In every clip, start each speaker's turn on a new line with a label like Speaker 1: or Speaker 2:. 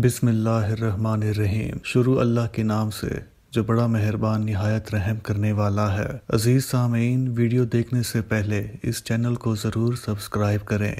Speaker 1: बिस्मिल्लाहिर्रहमानिर्रहीम शुरू अल्लाह के नाम से जो बड़ा मेहरबान नहायत रहम करने वाला है अजीज़ सामीन वीडियो देखने से पहले इस चैनल को ज़रूर सब्सक्राइब करें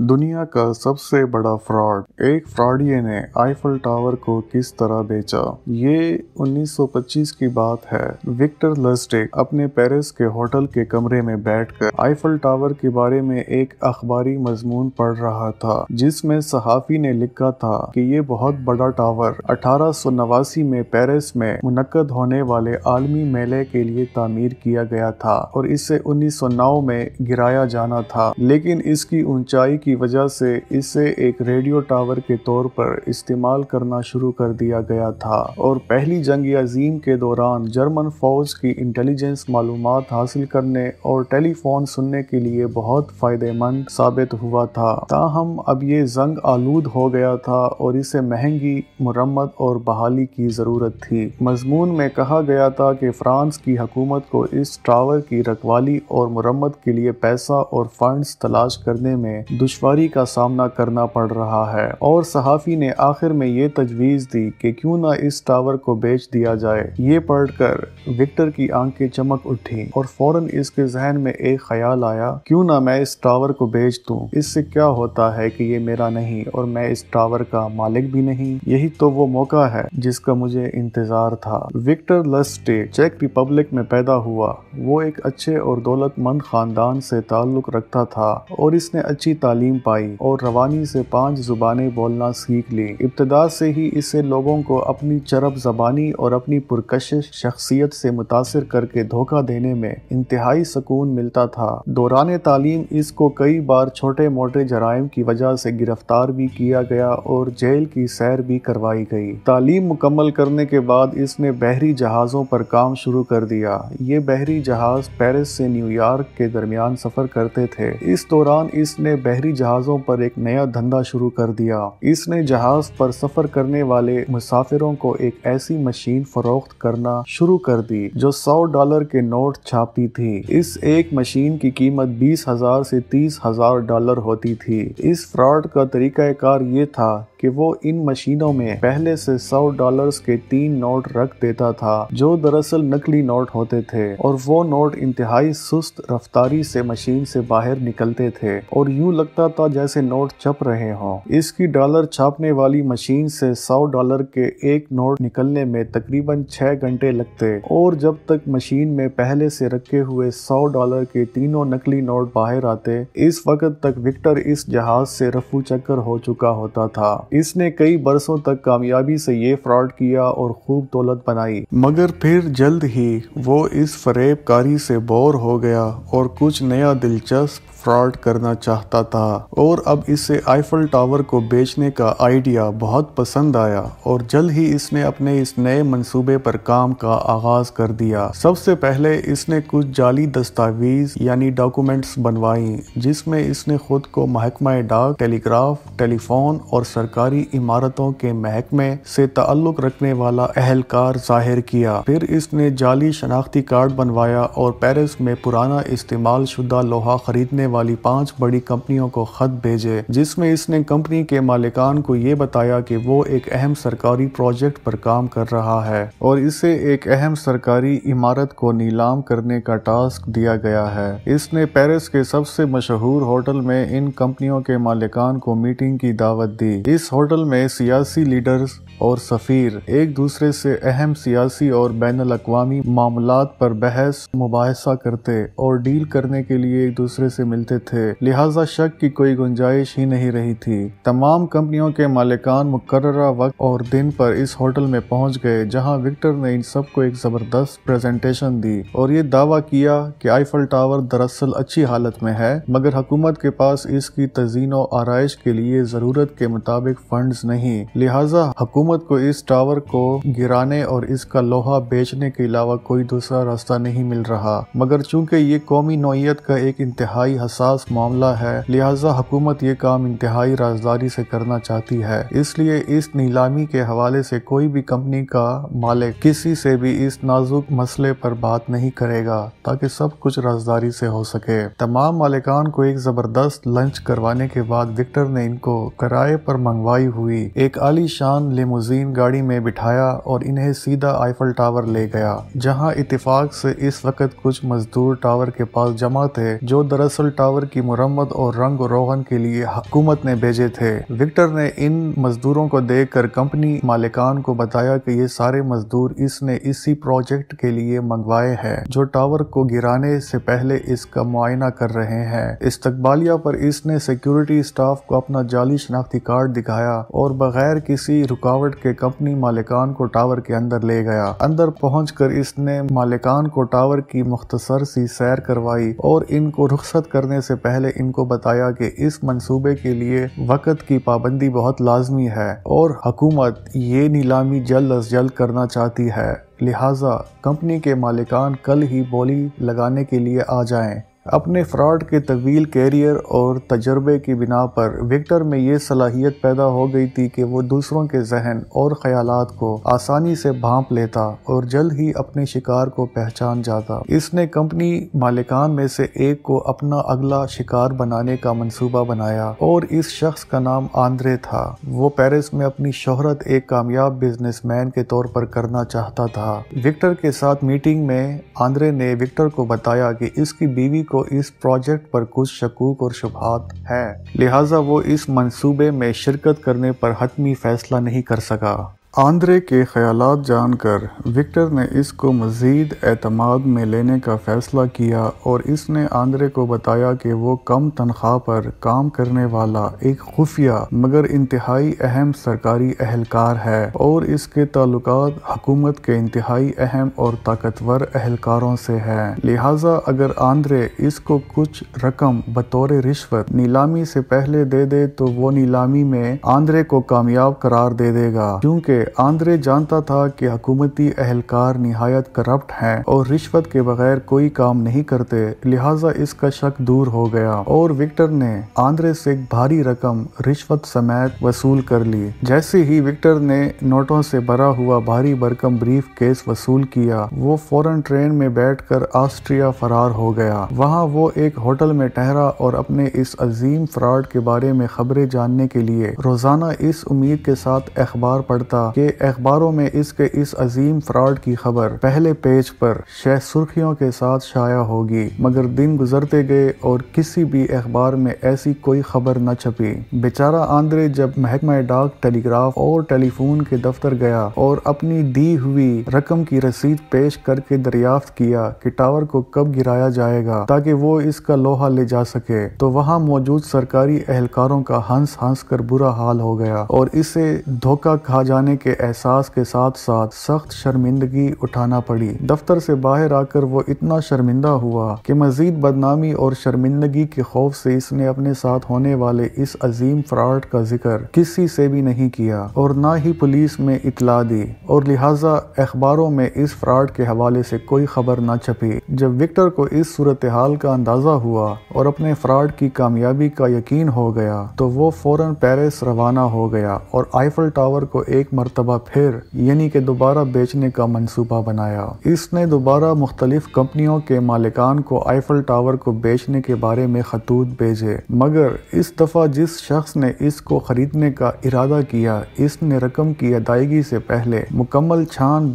Speaker 1: दुनिया का सबसे बड़ा फ्रॉड एक फ्रॉडिये ने आईफल टावर को किस तरह बेचा ये 1925 की बात है विक्टर लस्टिक अपने पेरिस के होटल के कमरे में बैठकर आईफल टावर के बारे में एक अखबारी मजमून पढ़ रहा था जिसमें सहाफी ने लिखा था कि ये बहुत बड़ा टावर अठारह में पेरिस में मुनद होने वाले आलमी मेले के लिए तामीर किया गया था और इसे उन्नीस में गिराया जाना था लेकिन इसकी ऊंचाई की वजह से इसे एक रेडियो टावर के तौर पर इस्तेमाल करना शुरू कर दिया गया था और पहली जंग अजीम के दौरान जर्मन फौज की इंटेलिजेंस मालूम हासिल करने और टेलीफोन सुनने के लिए बहुत फ़ायदेमंद साबित हुआ था ताहम अब ये जंग आलूद हो गया था और इसे महंगी मरम्मत और बहाली की ज़रूरत थी मजमून में कहा गया था कि फ्रांस की हकूमत को इस टावर की रखवाली और मरम्मत के लिए पैसा और फंड्स तलाश करने में दुश्मन दुशारी का सामना करना पड़ रहा है और सहाफ़ी ने आखिर में ये तजवीज़ दी कि क्यों ना इस टावर को बेच दिया जाए ये पढ़कर विक्टर की आंखें चमक उठी और फौरन इसके जहन में एक ख्याल आया क्यों ना मैं इस टावर को बेच दूं इससे क्या होता है कि ये मेरा नहीं और मैं इस टावर का मालिक भी नहीं यही तो वो मौका है जिसका मुझे इंतजार था विक्टर लस्टे चेक रिपब्लिक में पैदा हुआ वो एक अच्छे और दौलतमंद खानदान से ताल्लुक रखता था और इसने अच्छी तालीम पाई और रवानी से पांच जुबानें बोलना सीख ली इब्तदा से ही इसे लोगों को अपनी चरब जबानी और अपनी पुरकशिश शख्सियत से मुतासर करके धोखा देने में इंतहाई सुकून मिलता था दौरान तालीम इसको कई बार छोटे मोटे जराइम की वजह से गिरफ्तार भी किया गया और जेल की सैर भी करवाई गई तालीम मुकम्मल करने के बाद इसने बहरी जहाज़ों पर काम शुरू कर दिया ये बहरी जहाज़ पेरिस से न्यूयॉर्क के दरमियान सफ़र करते थे इस दौरान इसने बहरी समुद्री जहाजों पर एक नया धंधा शुरू कर दिया इसने जहाज पर सफर करने वाले मुसाफिरों को एक ऐसी मशीन फरोख्त करना शुरू कर दी जो सौ डॉलर के नोट छापती थी इस एक मशीन की कीमत बीस हजार से तीस हजार डॉलर होती थी इस फ्रॉड का तरीका कार ये था कि वो इन मशीनों में पहले से सौ डॉलर्स के तीन नोट रख देता था जो दरअसल नकली नोट होते थे और वो नोट इंतहाई सुस्त रफ्तारी से मशीन से बाहर निकलते थे और यूं लगता था जैसे नोट छप रहे हों इसकी डॉलर छापने वाली मशीन से सौ डॉलर के एक नोट निकलने में तकरीबन छह घंटे लगते और जब तक मशीन में पहले से रखे हुए सौ डॉलर के तीनों नकली नोट बाहर आते इस वक्त तक विक्टर इस जहाज से रफू चक्कर हो चुका होता था इसने कई बरसों तक कामयाबी से ये फ्रॉड किया और खूब दौलत बनाई मगर फिर जल्द ही वो इस फरेबकारी से बोर हो गया और कुछ नया दिलचस्प फ्रॉड करना चाहता था और अब इसे आइफल टावर को बेचने का आइडिया बहुत पसंद आया और जल्द ही इसने अपने इस नए मंसूबे पर काम का आगाज कर दिया सबसे पहले इसने कुछ जाली दस्तावेज यानी डॉक्यूमेंट्स बनवाई जिसमें इसने खुद को महकमा डाक टेलीग्राफ टेलीफोन और सरकार सरकारी इमारतों के महकमे से ताल्लुक रखने वाला अहलकार जाहिर किया फिर इसने जाली शनाख्ती कार्ड बनवाया और पेरिस में पुराना इस्तेमाल शुदा लोहा खरीदने वाली पांच बड़ी कंपनियों को खत भेजे जिसमें इसने कंपनी के मालिकान को ये बताया कि वो एक अहम सरकारी प्रोजेक्ट पर काम कर रहा है और इसे एक अहम सरकारी इमारत को नीलाम करने का टास्क दिया गया है इसने पेरिस के सबसे मशहूर होटल में इन कंपनियों के मालिकान को मीटिंग की दावत दी इस इस होटल में सियासी लीडर्स और सफ़ीर एक दूसरे से अहम सियासी और बैन अवी मामला पर बहस मुबासा करते और डील करने के लिए एक दूसरे से मिलते थे लिहाजा शक की कोई गुंजाइश ही नहीं रही थी तमाम कंपनियों के मालिकान मुकर्रा वक्त और दिन पर इस होटल में पहुंच गए जहां विक्टर ने इन सबको एक ज़बरदस्त प्रेजेंटेशन दी और ये दावा किया कि आईफल टावर दरअसल अच्छी हालत में है मगर हुकूमत के पास इसकी तजीनों आरइश के लिए ज़रूरत के मुताबिक पब्लिक फंड्स नहीं लिहाजा हुकूमत को इस टावर को गिराने और इसका लोहा बेचने के अलावा कोई दूसरा रास्ता नहीं मिल रहा मगर चूंकि ये कौमी नोयत का एक इंतहाई हसास मामला है लिहाजा हुकूमत ये काम इंतहाई राजदारी से करना चाहती है इसलिए इस नीलामी के हवाले से कोई भी कंपनी का मालिक किसी से भी इस नाजुक मसले पर बात नहीं करेगा ताकि सब कुछ राजदारी से हो सके तमाम मालिकान को एक जबरदस्त लंच करवाने के बाद विक्टर ने इनको किराए पर मंगवा सुनवाई हुई एक आलीशान लिमुजीन गाड़ी में बिठाया और इन्हें सीधा आईफल टावर ले गया जहां इतफाक से इस वक्त कुछ मजदूर टावर के पास जमा थे जो दरअसल टावर की मुरम्मत और रंग रोहन के लिए हुकूमत ने भेजे थे विक्टर ने इन मजदूरों को देख कर कंपनी मालिकान को बताया की ये सारे मजदूर इसने इसी प्रोजेक्ट के लिए मंगवाए हैं जो टावर को गिराने से पहले इसका मुआयना कर रहे हैं इस्तबालिया पर इसने सिक्योरिटी स्टाफ को अपना जाली शनाख्ती कार्ड दिखा आया और बगैर किसी रुकावट के कंपनी मालिकान को टावर के अंदर ले गया अंदर पहुँच कर इसने मालिकान को टावर की मुख्तसर सी सैर करवाई और इनको रुख्सत करने से पहले इनको बताया कि इस मंसूबे के लिए वक़्त की पाबंदी बहुत लाजमी है और हकूमत ये नीलामी जल्द अज जल्द करना चाहती है लिहाजा कंपनी के मालिकान कल ही बोली लगाने के लिए आ जाएं। अपने फ्रॉड के तवील कैरियर और तजर्बे की बिना पर विक्टर में ये सलाहियत पैदा हो गई थी कि वो दूसरों के जहन और ख्याल को आसानी से भांप लेता और जल्द ही अपने शिकार को पहचान जाता इसने कंपनी मालिकान में से एक को अपना अगला शिकार बनाने का मंसूबा बनाया और इस शख्स का नाम आंद्रे था वो पेरिस में अपनी शोहरत एक कामयाब बिजनेस के तौर पर करना चाहता था विक्टर के साथ मीटिंग में आंद्रे ने विक्टर को बताया कि इसकी बीवी को को इस प्रोजेक्ट पर कुछ शकूक और शुभात हैं लिहाजा वो इस मंसूबे में शिरकत करने पर हतमी फैसला नहीं कर सका आंद्रे के ख्याल जानकर विक्टर ने इसको मज़ीद अतमाद में लेने का फ़ैसला किया और इसने आंद्रे को बताया कि वो कम तनख्वाह पर काम करने वाला एक खुफिया मगर इंतहाई अहम सरकारी अहलकार है और इसके ताल्लुक हकूमत के इंतहाई अहम और ताकतवर अहलकारों से है लिहाजा अगर आंद्रे इसको कुछ रकम बतौर रिश्वत नीलामी से पहले दे दे तो वो नीलामी में आंद्रे को कामयाब करार दे देगा क्योंकि आंद्रे जानता था कि हकूमती अहलकार नहायत करप्ट हैं और रिश्वत के बगैर कोई काम नहीं करते लिहाजा इसका शक दूर हो गया और विक्टर ने आंद्रे से एक भारी रकम रिश्वत समेत वसूल कर ली जैसे ही विक्टर ने नोटों से भरा हुआ भारी भरकम ब्रीफ केस वसूल किया वो फौरन ट्रेन में बैठकर ऑस्ट्रिया फरार हो गया वहाँ वो एक होटल में ठहरा और अपने इस अजीम फ्रॉड के बारे में खबरें जानने के लिए रोजाना इस उम्मीद के साथ अखबार पढ़ता कि अखबारों में इसके इस अजीम फ्रॉड की खबर पहले पेज पर शह सुर्खियों के साथ शाया होगी मगर दिन गुजरते गए और किसी भी अखबार में ऐसी कोई खबर न छपी बेचारा आंद्रे जब महकमा डाक टेलीग्राफ और टेलीफोन के दफ्तर गया और अपनी दी हुई रकम की रसीद पेश करके दरियाफ्त किया कि टावर को कब गिराया जाएगा ताकि वो इसका लोहा ले जा सके तो वहाँ मौजूद सरकारी एहलकारों का हंस हंस कर बुरा हाल हो गया और इसे धोखा खा जाने होने के एहसास के साथ साथ सख्त शर्मिंदगी उठाना पड़ी दफ्तर से बाहर आकर वो इतना शर्मिंदा हुआ कि मजीद बदनामी और शर्मिंदगी के खौफ से इसने अपने साथ होने वाले इस अजीम फ्रॉड का जिक्र किसी से भी नहीं किया और न ही पुलिस में इतला दी और लिहाजा अखबारों में इस फ्रॉड के हवाले से कोई खबर ना छपी जब विक्टर को इस सूरत हाल का अंदाजा हुआ और अपने फ्रॉड की कामयाबी का यकीन हो गया तो वो फौरन पेरिस रवाना हो गया और आईफल टावर को एक मर मरतबा फिर यानी कि दोबारा बेचने का मनसूबा बनाया इसने दोबारा मुख्तलिफ कंपनियों के मालिकान को आइफल टावर को बेचने के बारे में खतूत भेजे मगर इस दफ़ा जिस शख्स ने इसको खरीदने का इरादा किया इसने रकम की अदायगी से पहले मुकम्मल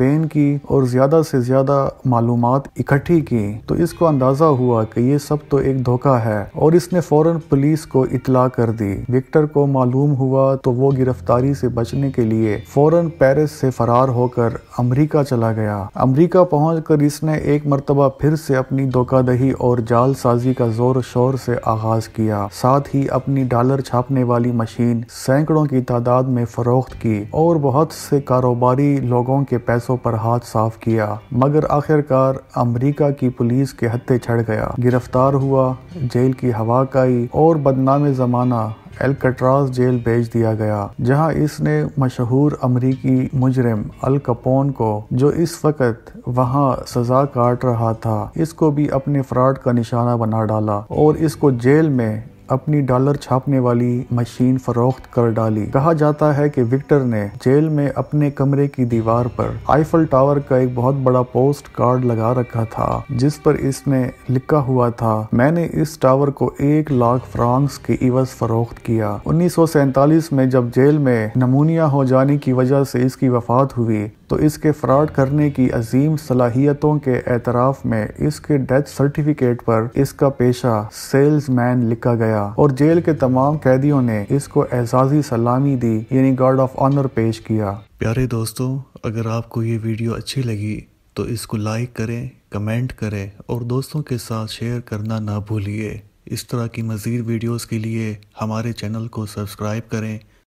Speaker 1: बेन की और ज्यादा से ज्यादा मालूम इकट्ठी की तो इसको अंदाजा हुआ कि ये सब तो एक धोखा है और इसने फौरन पुलिस को इतला कर दी विक्टर को मालूम हुआ तो वो गिरफ्तारी से बचने के लिए फौरन पेरिस से फरार होकर अमेरिका चला गया अमेरिका पहुंचकर इसने एक मरतबा फिर से अपनी धोखादही और जालसाजी का जोर शोर से आगाज किया साथ ही अपनी डॉलर छापने वाली मशीन सैकड़ों की तादाद में फरोख्त की और बहुत से कारोबारी लोगों के पैसों पर हाथ साफ किया मगर आखिरकार अमरीका की पुलिस के हत्थे चढ़ गया गिरफ्तार हुआ जेल की हवा काई और बदनाम जमाना एलकट्राज जेल भेज दिया गया जहां इसने मशहूर अमरीकी मुजरिम अल कपोन को जो इस वक्त वहां सजा काट रहा था इसको भी अपने फ्रॉड का निशाना बना डाला और इसको जेल में अपनी डॉलर छापने वाली मशीन फरोख्त कर डाली कहा जाता है कि विक्टर ने जेल में अपने कमरे की दीवार पर आईफल टावर का एक बहुत बड़ा पोस्ट कार्ड लगा रखा था जिस पर इसने लिखा हुआ था मैंने इस टावर को एक लाख फ्रांस की इवज फरोख्त किया उन्नीस में जब जेल में नमूनिया हो जाने की वजह से इसकी वफात हुई तो इसके फ्रॉड करने की अजीम सलाहियतों के एतराफ़ में इसके डेथ सर्टिफिकेट पर इसका पेशा सेल्समैन लिखा गया और जेल के तमाम कैदियों ने इसको एजाजी सलामी दी यानी गार्ड ऑफ ऑनर पेश किया प्यारे दोस्तों अगर आपको ये वीडियो अच्छी लगी तो इसको लाइक करें कमेंट करें और दोस्तों के साथ शेयर करना ना भूलिए इस तरह की मज़ीद वीडियोस के लिए हमारे चैनल को सब्सक्राइब करें